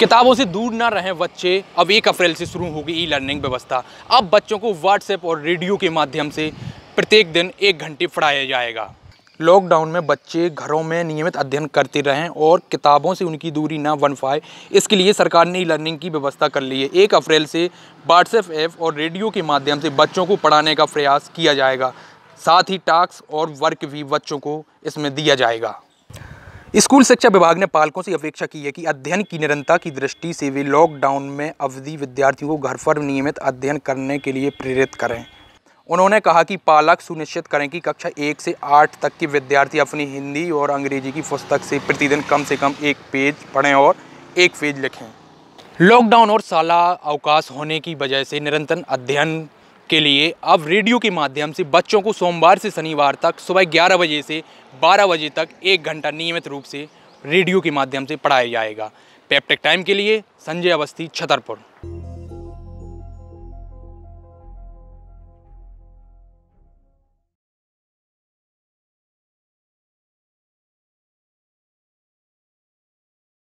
किताबों से दूर ना रहें बच्चे अब एक अप्रैल से शुरू होगी ई लर्निंग व्यवस्था अब बच्चों को व्हाट्सएप और रेडियो के माध्यम से प्रत्येक दिन एक घंटे पढ़ाया जाएगा लॉकडाउन में बच्चे घरों में नियमित अध्ययन करते रहें और किताबों से उनकी दूरी ना बन पाए इसके लिए सरकार ने ई लर्निंग की व्यवस्था कर ली है एक अप्रैल से व्हाट्सएप ऐप और रेडियो के माध्यम से बच्चों को पढ़ाने का प्रयास किया जाएगा साथ ही टास्क और वर्क भी बच्चों को इसमें दिया जाएगा स्कूल शिक्षा विभाग ने पालकों से अपेक्षा की है कि अध्ययन की निरंतरता की दृष्टि से वे लॉकडाउन में अवधि विद्यार्थियों को घर पर नियमित अध्ययन करने के लिए प्रेरित करें उन्होंने कहा कि पालक सुनिश्चित करें कि कक्षा एक से आठ तक के विद्यार्थी अपनी हिंदी और अंग्रेजी की पुस्तक से प्रतिदिन कम से कम एक पेज पढ़ें और एक पेज लिखें लॉकडाउन और शाला अवकाश होने की वजह से निरंतर अध्ययन के लिए अब रेडियो के माध्यम से बच्चों को सोमवार से शनिवार तक सुबह ग्यारह बजे से बारह बजे तक एक घंटा नियमित रूप से रेडियो के माध्यम से पढ़ाया जाएगा पेपटेक टाइम के लिए संजय अवस्थी छतरपुर